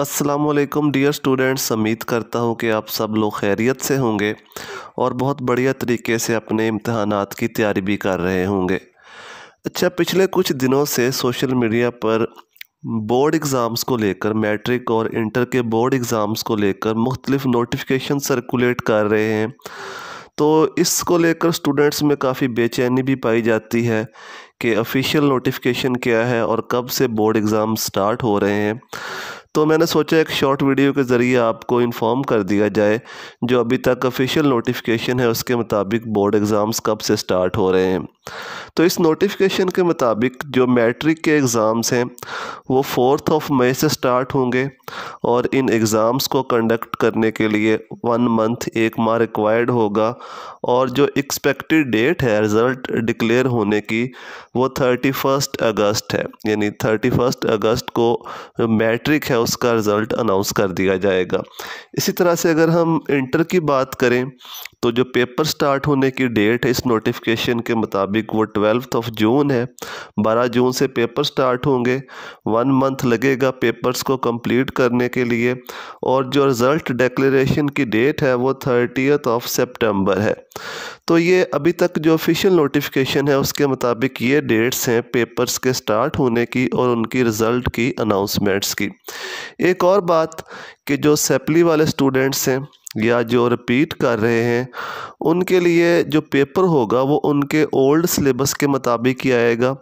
Aslam dear students उम्मीद करता हूँ कि आप सब लोग खैरियत से होंगे और बहुत बढ़िया तरीके से अपने इम्तहान की तैयारी भी कर रहे होंगे अच्छा पिछले कुछ दिनों से सोशल मीडिया पर बोर्ड एग्ज़ाम्स को लेकर मैट्रिक और इंटर के बोर्ड एग्ज़ाम्स को लेकर मुख्तलिफ नोटिफिकेशन सर्कुलेट कर रहे हैं तो इसको लेकर स्टूडेंट्स में काफ़ी बेचैनी भी पाई जाती है कि ऑफिशियल नोटिफिकेशन क्या है और कब से बोर्ड एग्ज़ाम स्टार्ट हो रहे हैं तो मैंने सोचा एक शॉर्ट वीडियो के ज़रिए आपको इन्फॉर्म कर दिया जाए जो अभी तक ऑफिशियल नोटिफिकेशन है उसके मुताबिक बोर्ड एग्ज़ाम्स कब से स्टार्ट हो रहे हैं तो इस नोटिफिकेशन के मुताबिक जो मैट्रिक के एग्ज़ाम्स हैं वो फोर्थ ऑफ मई से स्टार्ट होंगे और इन एग्ज़ाम्स को कंडक्ट करने के लिए वन मंथ एक माह रिक्वायर्ड होगा और जो एक्सपेक्टेड डेट है रिज़ल्ट डिक्लेयर होने की वो थर्टी फर्स्ट अगस्त है यानी थर्टी फर्स्ट अगस्त को मैट्रिक है उसका रिज़ल्ट अनाउंस कर दिया जाएगा इसी तरह से अगर हम इंटर की बात करें तो जो पेपर स्टार्ट होने की डेट है इस नोटिफिकेशन के मुताबिक वो ट्वेल्थ ऑफ जून है बारह जून से पेपर स्टार्ट होंगे वन मंथ लगेगा पेपर्स को कंप्लीट करने के लिए और जो रिज़ल्ट डेक्लेशन की डेट है वो थर्टीथ ऑफ सेप्टेम्बर है तो ये अभी तक जो ऑफिशियल नोटिफिकेशन है उसके मुताबिक ये डेट्स हैं पेपर्स के स्टार्ट होने की और उनकी रिज़ल्ट की अनाउंसमेंट्स की एक और बात कि जो सेपली वाले स्टूडेंट्स हैं या जो रिपीट कर रहे हैं उनके लिए जो पेपर होगा वो उनके ओल्ड सिलेबस के मुताबिक ही आएगा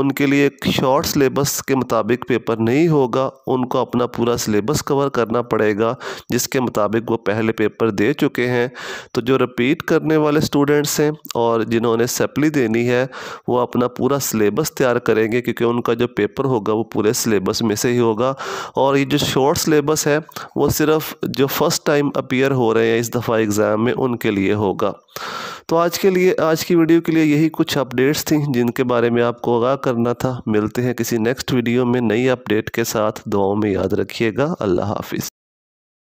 उनके लिए एक शॉर्ट सिलेबस के मुताबिक पेपर नहीं होगा उनको अपना पूरा सिलेबस कवर करना पड़ेगा जिसके मुताबिक वो पहले पेपर दे चुके हैं तो जो रिपीट करने वाले स्टूडेंट्स हैं और जिन्होंने सप्ली देनी है वो अपना पूरा सिलेबस तैयार करेंगे क्योंकि उनका जो पेपर होगा वो पूरे सिलेबस में से ही होगा और ये जो शॉर्ट सिलेबस है वो सिर्फ जो फर्स्ट टाइम अपियर हो रहे हैं इस दफ़ा एग्ज़ाम में उनके लिए होगा होगा तो आज के लिए आज की वीडियो के लिए यही कुछ अपडेट्स थी जिनके बारे में आपको आगाह करना था मिलते हैं किसी नेक्स्ट वीडियो में नई अपडेट के साथ दुआओं में याद रखिएगा अल्लाह हाफिज़